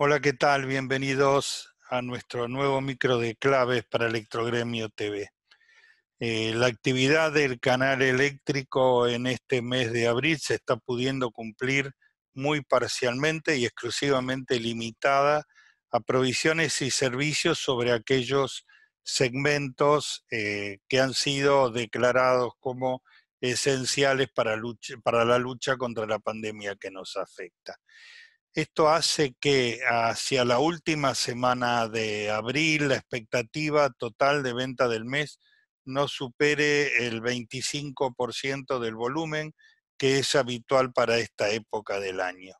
Hola, ¿qué tal? Bienvenidos a nuestro nuevo micro de claves para Electrogremio TV. Eh, la actividad del canal eléctrico en este mes de abril se está pudiendo cumplir muy parcialmente y exclusivamente limitada a provisiones y servicios sobre aquellos segmentos eh, que han sido declarados como esenciales para la lucha contra la pandemia que nos afecta. Esto hace que hacia la última semana de abril la expectativa total de venta del mes no supere el 25% del volumen que es habitual para esta época del año.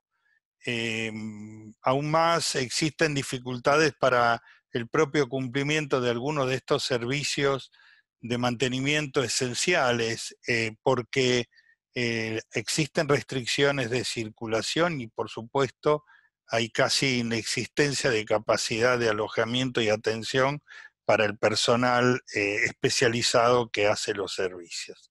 Em, aún más existen dificultades para el propio cumplimiento de algunos de estos servicios de mantenimiento esenciales, eh, porque eh, existen restricciones de circulación y por supuesto hay casi inexistencia de capacidad de alojamiento y atención para el personal eh, especializado que hace los servicios.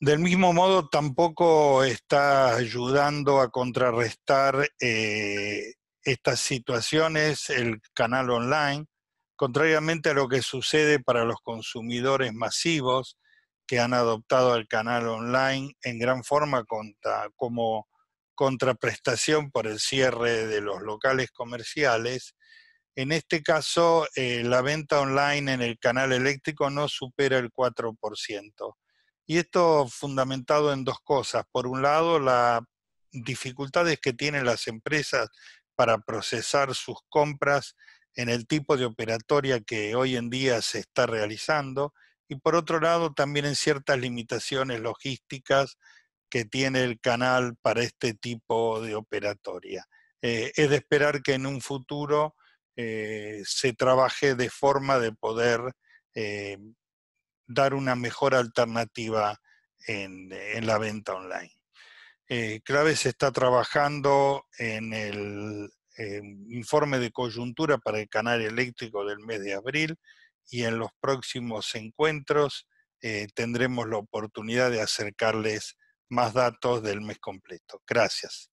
Del mismo modo, tampoco está ayudando a contrarrestar eh, estas situaciones el canal online, contrariamente a lo que sucede para los consumidores masivos, que han adoptado el canal online en gran forma como contraprestación por el cierre de los locales comerciales. En este caso, eh, la venta online en el canal eléctrico no supera el 4%. Y esto fundamentado en dos cosas. Por un lado, las dificultades que tienen las empresas para procesar sus compras en el tipo de operatoria que hoy en día se está realizando y por otro lado también en ciertas limitaciones logísticas que tiene el canal para este tipo de operatoria. Eh, es de esperar que en un futuro eh, se trabaje de forma de poder eh, dar una mejor alternativa en, en la venta online. Claves está trabajando en el informe de coyuntura para el canal eléctrico del mes de abril, y en los próximos encuentros eh, tendremos la oportunidad de acercarles más datos del mes completo. Gracias.